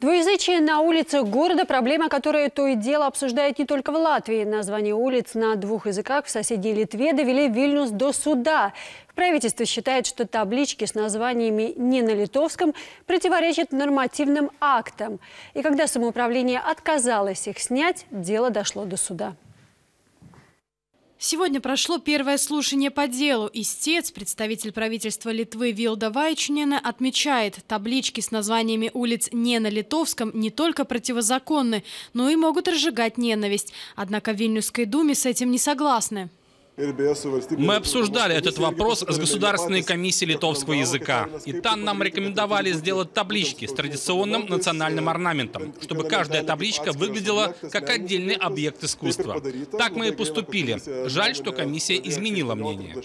Двуязычие на улицах города – проблема, которая то и дело обсуждает не только в Латвии. Название улиц на двух языках в соседней Литве довели Вильнюс до суда. Правительство считает, что таблички с названиями не на литовском противоречат нормативным актам. И когда самоуправление отказалось их снять, дело дошло до суда. Сегодня прошло первое слушание по делу. Истец, представитель правительства Литвы Вилда Вайчнина, отмечает, таблички с названиями улиц не на литовском не только противозаконны, но и могут разжигать ненависть. Однако в Вильнюсской думе с этим не согласны. Мы обсуждали этот вопрос с Государственной комиссией литовского языка. И там нам рекомендовали сделать таблички с традиционным национальным орнаментом, чтобы каждая табличка выглядела как отдельный объект искусства. Так мы и поступили. Жаль, что комиссия изменила мнение.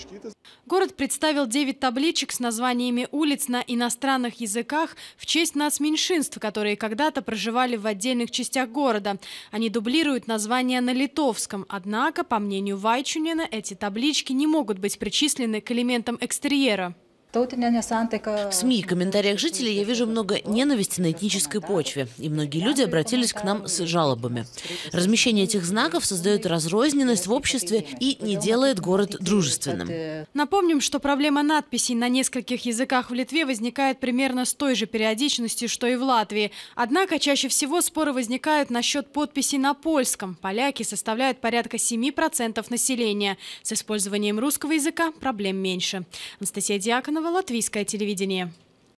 Город представил 9 табличек с названиями улиц на иностранных языках в честь нас меньшинств, которые когда-то проживали в отдельных частях города. Они дублируют названия на литовском. Однако, по мнению Вайчунина, эти эти таблички не могут быть причислены к элементам экстерьера. В СМИ и комментариях жителей я вижу много ненависти на этнической почве, и многие люди обратились к нам с жалобами. Размещение этих знаков создает разрозненность в обществе и не делает город дружественным. Напомним, что проблема надписей на нескольких языках в Литве возникает примерно с той же периодичностью, что и в Латвии. Однако чаще всего споры возникают насчет подписей на польском. Поляки составляют порядка 7% населения. С использованием русского языка проблем меньше. Анастасия Диаконова, латвийское телевидение.